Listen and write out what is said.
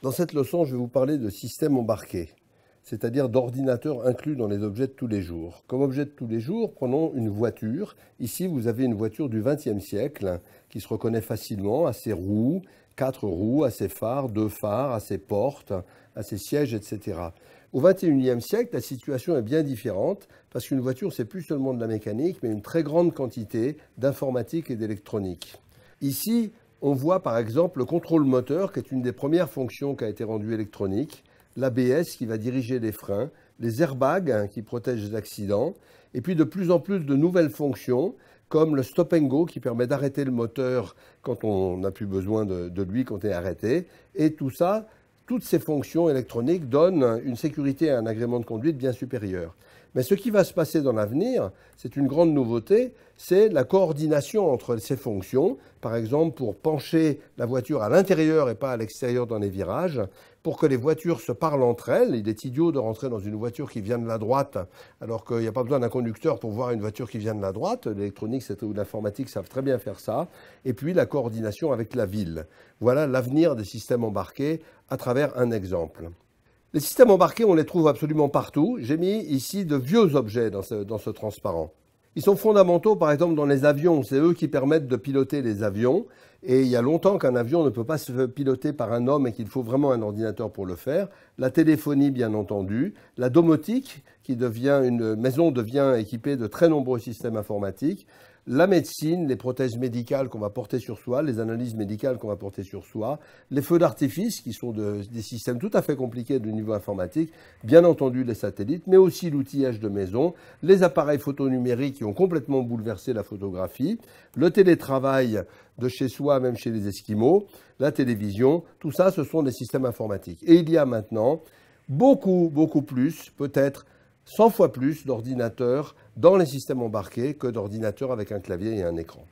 Dans cette leçon, je vais vous parler de systèmes embarqués, c'est-à-dire d'ordinateurs inclus dans les objets de tous les jours. Comme objet de tous les jours, prenons une voiture. Ici, vous avez une voiture du XXe siècle qui se reconnaît facilement à ses roues, quatre roues, à ses phares, deux phares, à ses portes, à ses sièges, etc. Au XXIe siècle, la situation est bien différente parce qu'une voiture, c'est plus seulement de la mécanique, mais une très grande quantité d'informatique et d'électronique. Ici, on voit par exemple le contrôle moteur, qui est une des premières fonctions qui a été rendue électronique, l'ABS qui va diriger les freins, les airbags hein, qui protègent les accidents, et puis de plus en plus de nouvelles fonctions comme le stop and go qui permet d'arrêter le moteur quand on n'a plus besoin de, lui, quand il est arrêté. Et tout ça, toutes ces fonctions électroniques donnent une sécurité et un agrément de conduite bien supérieur. Mais ce qui va se passer dans l'avenir, c'est une grande nouveauté, c'est la coordination entre ces fonctions par exemple, pour pencher la voiture à l'intérieur et pas à l'extérieur dans les virages, pour que les voitures se parlent entre elles. Il est idiot de rentrer dans une voiture qui vient de la droite, alors qu'il n'y a pas besoin d'un conducteur pour voir une voiture qui vient de la droite. L'électronique ou l'informatique savent très bien faire ça. Et puis la coordination avec la ville. Voilà l'avenir des systèmes embarqués à travers un exemple. Les systèmes embarqués, on les trouve absolument partout. J'ai mis ici de vieux objets dans ce, dans ce transparent. Ils sont fondamentaux, par exemple, dans les avions. C'est eux qui permettent de piloter les avions. Et il y a longtemps qu'un avion ne peut pas se piloter par un homme et qu'il faut vraiment un ordinateur pour le faire. La téléphonie, bien entendu. La domotique, qui devient une maison, devient équipée de très nombreux systèmes informatiques. La médecine, les prothèses médicales qu'on va porter sur soi, les analyses médicales qu'on va porter sur soi, les feux d'artifice, qui sont des systèmes tout à fait compliqués de niveau informatique, bien entendu les satellites, mais aussi l'outillage de maison, les appareils photonumériques qui ont complètement bouleversé la photographie, le télétravail de chez soi, même chez les Esquimaux, la télévision, tout ça, ce sont des systèmes informatiques. Et il y a maintenant beaucoup, beaucoup plus, peut-être 100 fois plus d'ordinateurs dans les systèmes embarqués que d'ordinateurs avec un clavier et un écran.